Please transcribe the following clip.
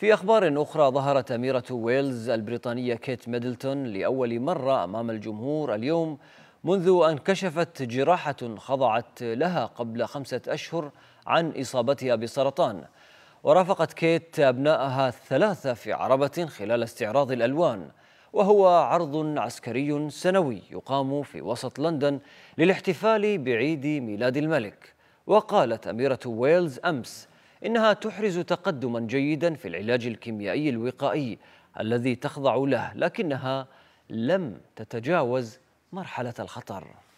في أخبار أخرى ظهرت أميرة ويلز البريطانية كيت ميدلتون لأول مرة أمام الجمهور اليوم منذ أن كشفت جراحة خضعت لها قبل خمسة أشهر عن إصابتها بسرطان ورافقت كيت أبنائها الثلاثة في عربة خلال استعراض الألوان وهو عرض عسكري سنوي يقام في وسط لندن للاحتفال بعيد ميلاد الملك وقالت أميرة ويلز أمس إنها تحرز تقدما جيدا في العلاج الكيميائي الوقائي الذي تخضع له لكنها لم تتجاوز مرحلة الخطر